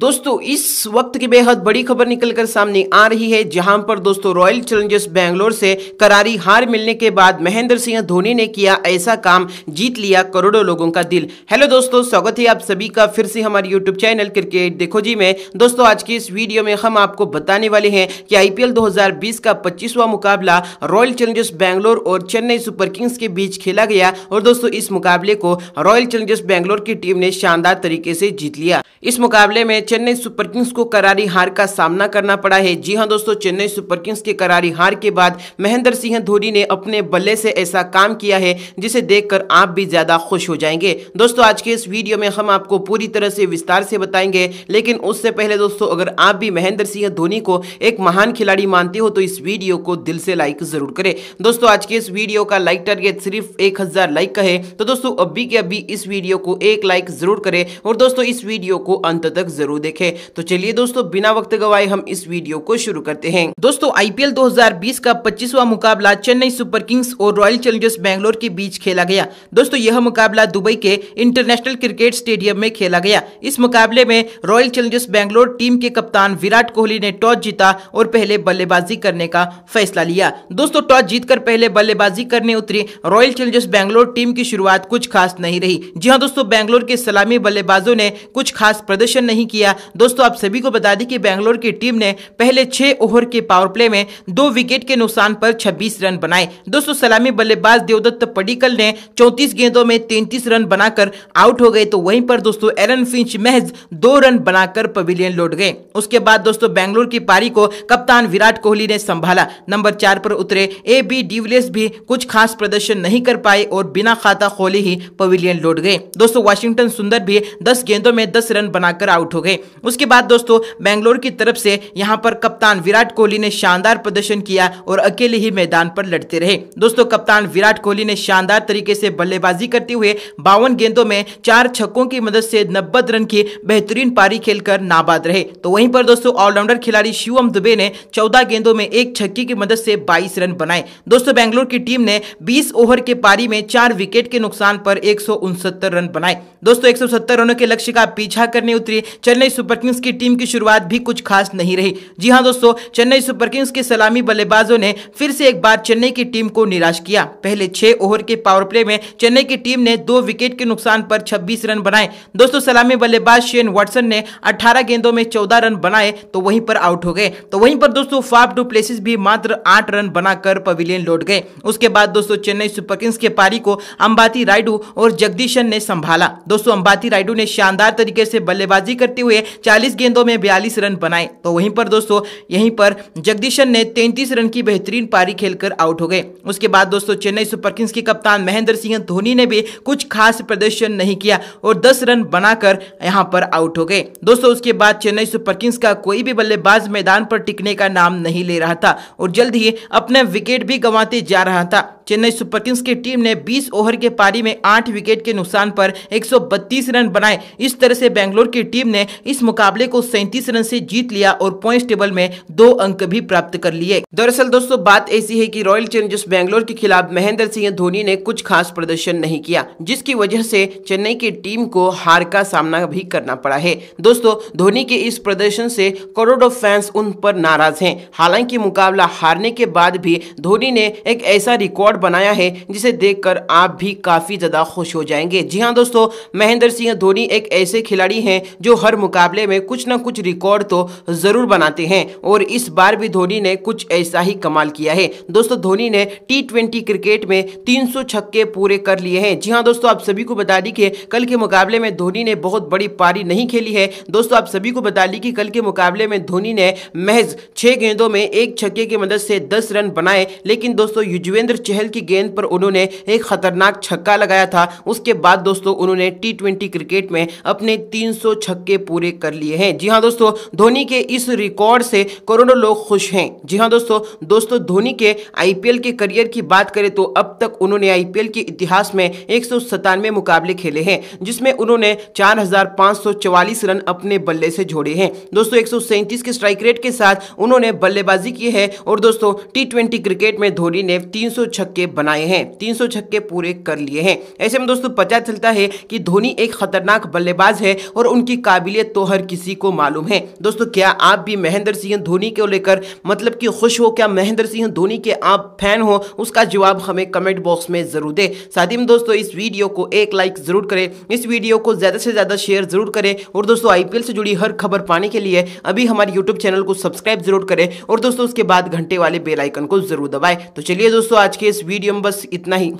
दोस्तों इस वक्त की बेहद बड़ी खबर निकलकर सामने आ रही है जहां पर दोस्तों रॉयल चैलेंजर्स बैंगलोर से करारी हार मिलने के बाद महेंद्र सिंह धोनी ने किया ऐसा काम जीत लिया करोड़ों लोगों का दिल हेलो दोस्तों स्वागत है आप सभी का फिर से हमारे यूट्यूब चैनल क्रिकेट देखो जी में दोस्तों आज की इस वीडियो में हम आपको बताने वाले हैं कि आई पी का पच्चीसवा मुकाबला रॉयल चैलेंजर्स बैंगलोर और चेन्नई सुपर किंग्स के बीच खेला गया और दोस्तों इस मुकाबले को रॉयल चैलेंजर्स बैंगलोर की टीम ने शानदार तरीके से जीत लिया इस मुकाबले में चेन्नई सुपर किंग्स को करारी हार का सामना करना पड़ा है जी हाँ दोस्तों चेन्नई सुपर किंग्स के करारी हार के बाद महेंद्र सिंह धोनी ने अपने बल्ले से ऐसा काम किया है जिसे देखकर आप भी ज़्यादा खुश हो जाएंगे दोस्तों आज के इस वीडियो में हम आपको पूरी तरह से विस्तार से बताएंगे लेकिन उससे पहले दोस्तों अगर आप भी महेंद्र सिंह धोनी को एक महान खिलाड़ी मानते हो तो इस वीडियो को दिल से लाइक ज़रूर करे दोस्तों आज के इस वीडियो का लाइक टारगेट सिर्फ एक हज़ार लाइक का है तो दोस्तों अभी के अभी इस वीडियो को एक लाइक ज़रूर करे और दोस्तों इस वीडियो को अंत तक जरूर जरूर देखें तो चलिए दोस्तों बिना वक्त गवाए हम इस वीडियो को शुरू करते हैं दोस्तों आईपीएल 2020 का 25वां मुकाबला चेन्नई सुपर किंग्स और रॉयल चैलेंजर्स बैंगलोर के बीच खेला गया दोस्तों यह मुकाबला दुबई के इंटरनेशनल क्रिकेट स्टेडियम में खेला गया इस मुकाबले में रॉयल चैलेंजर्स बैंगलोर टीम के कप्तान विराट कोहली ने टॉस जीता और पहले बल्लेबाजी करने का फैसला लिया दोस्तों टॉस जीतकर पहले बल्लेबाजी करने उतरी रॉयल चैलेंजर्स बैंगलोर टीम की शुरुआत कुछ खास नहीं रही जी हाँ दोस्तों बैंगलोर के सलामी बल्लेबाजों ने कुछ खास प्रदर्शन नहीं किया किया दोस्तों आप सभी को बता दें कि बेंगलोर की टीम ने पहले छह ओवर के पावर प्ले में दो विकेट के नुकसान पर छब्बीस रन बनाए दोस्तों सलामी बल्लेबाज देवदत्त पडिकल ने 34 गेंदों में तैतीस रन बनाकर आउट हो गए तो वहीं पर दोस्तों एरन फिंच महज दो रन बनाकर पवेलियन लौट गए उसके बाद दोस्तों बैंगलोर की पारी को कप्तान विराट कोहली ने संभाला नंबर चार पर उतरे ए बी डिविलियर्स भी कुछ खास प्रदर्शन नहीं कर पाए और बिना खाता खोले ही पवेलियन लौट गए दोस्तों वाशिंगटन सुंदर भी दस गेंदों में दस रन बनाकर आउट हो गए गए उसके बाद दोस्तों बेंगलोर की तरफ से यहाँ पर कप्तान विराट कोहली ने शानदार प्रदर्शन किया और अकेले ही मैदान पर लड़ते रहे दोस्तों कप्तान विराट कोहली ने शानदार तरीके से बल्लेबाजी करते हुए बावन गेंदों में चार छक्कों की मदद से नब्बे रन की बेहतरीन पारी खेलकर नाबाद रहे तो वहीं पर दोस्तों ऑलराउंडर खिलाड़ी शिवम दुबे ने चौदह गेंदों में एक छक्की की मदद से बाईस रन बनाए दोस्तों बेंगलोर की टीम ने बीस ओवर के पारी में चार विकेट के नुकसान पर एक रन बनाए दोस्तों एक रनों के लक्ष्य का पीछा करने उतरी चेन्नई चेन्नई सुपर किंग्स की टीम की शुरुआत भी कुछ खास नहीं रही जी हाँ दोस्तों चेन्नई सुपर किंग्स के सलामी बल्लेबाजों ने फिर से एक बार चेन्नई की टीम को निराश किया पहले छह ओवर के पावर प्ले में चेन्नई की टीम ने दो विकेट के नुकसान पर छब्बीस रन बनाए दोस्तों सलामी बल्लेबाज शेन वाटसन ने अठारह गेंदों में चौदह रन बनाए तो वहीं पर आउट हो गए तो वहीं पर दोस्तों फाफ डू प्लेसिस भी मात्र आठ रन बनाकर पवेलियन लौट गए उसके बाद दोस्तों चेन्नई सुपर किंग्स के पारी को अंबाती रायडू और जगदीशन ने संभाला दोस्तों अंबाती रायडू ने शानदार तरीके से बल्लेबाजी करते हुए हुए चालीस गेंदों में बयालीस रन बनाए तो वहीं पर दोस्तों यहीं पर जगदीशन ने तैंतीस रन की बेहतरीन पारी खेलकर आउट हो गए उसके बाद दोस्तों चेन्नई सुपर किंग्स के कप्तान महेंद्र सिंह धोनी ने भी कुछ खास प्रदर्शन नहीं किया और दस रन बनाकर यहाँ पर आउट हो गए दोस्तों उसके बाद चेन्नई सुपर किंग्स का कोई भी बल्लेबाज मैदान पर टिकने का नाम नहीं ले रहा था और जल्द ही अपने विकेट भी गंवाते जा रहा था चेन्नई सुपर किंग्स की टीम ने 20 ओवर के पारी में 8 विकेट के नुकसान पर 132 रन बनाए इस तरह से बेंगलोर की टीम ने इस मुकाबले को सैंतीस रन से जीत लिया और पॉइंट टेबल में दो अंक भी प्राप्त कर लिए दरअसल दोस्तों बात ऐसी है की रॉयल चैलेंजर्स बेंगलोर के खिलाफ महेंद्र सिंह धोनी ने कुछ खास प्रदर्शन नहीं किया जिसकी वजह से चेन्नई की टीम को हार का सामना भी करना पड़ा है दोस्तों धोनी के इस प्रदर्शन से करोड़ों फैंस उन पर नाराज हैं हालांकि मुकाबला हारने के बाद भी धोनी ने एक ऐसा रिकॉर्ड रिकॉर्ड बनाया है जिसे देखकर आप भी काफ़ी ज़्यादा खुश हो जाएंगे जी हाँ दोस्तों महेंद्र सिंह धोनी एक ऐसे खिलाड़ी हैं जो हर मुकाबले में कुछ ना कुछ रिकॉर्ड तो ज़रूर बनाते हैं और इस बार भी धोनी ने कुछ ऐसा ही कमाल किया है दोस्तों धोनी ने टी क्रिकेट में तीन छक्के पूरे कर लिए हैं जी हाँ दोस्तों आप सभी को बता दी कि कल के मुकाबले में धोनी ने बहुत बड़ी पारी नहीं खेली है दोस्तों आप सभी को बता दी कि कल के मुकाबले में धोनी ने महज छह गेंदों में एक छक्के की मदद से दस रन बनाए लेकिन दोस्तों युजवेंद्र चहल चहल की गेंद पर उन्होंने एक खतरनाक छक्का लगाया था उसके बाद दोस्तों उन्होंने टी ट्वेंटी क्रिकेट में अपने 300 छक्के पूरे कर लिए हैं जी हाँ दोस्तों धोनी के इस रिकॉर्ड से करोड़ों लोग खुश हैं जी हाँ दोस्तों दोस्तों धोनी के आईपीएल के करियर की बात करें तो अब तक उन्होंने आईपीएल के इतिहास में एक मुकाबले खेले हैं जिसमें उन्होंने 4,544 रन अपने बल्ले से जोड़े हैं दोस्तों एक के स्ट्राइक रेट के साथ उन्होंने बल्लेबाजी की है और दोस्तों टी क्रिकेट में धोनी ने तीन छक्के बनाए हैं तीन छक्के पूरे कर लिए हैं ऐसे में दोस्तों पता चलता है कि धोनी एक खतरनाक बल्लेबाज है और उनकी काबिलियत तो हर किसी को मालूम है दोस्तों क्या आप भी महेंद्र सिंह धोनी को लेकर मतलब कि खुश हो क्या महेंद्र सिंह धोनी के आप फैन हो उसका जवाब हमें कमेंट बॉक्स में ज़रूर दे साथ ही दोस्तों इस वीडियो को एक लाइक ज़रूर करें इस वीडियो को ज़्यादा से ज़्यादा शेयर ज़रूर करें और दोस्तों आईपीएल से जुड़ी हर खबर पाने के लिए अभी हमारे यूट्यूब चैनल को सब्सक्राइब ज़रूर करें और दोस्तों उसके बाद घंटे वाले बेलाइकन को ज़रूर दबाए तो चलिए दोस्तों आज के इस वीडियो में बस इतना ही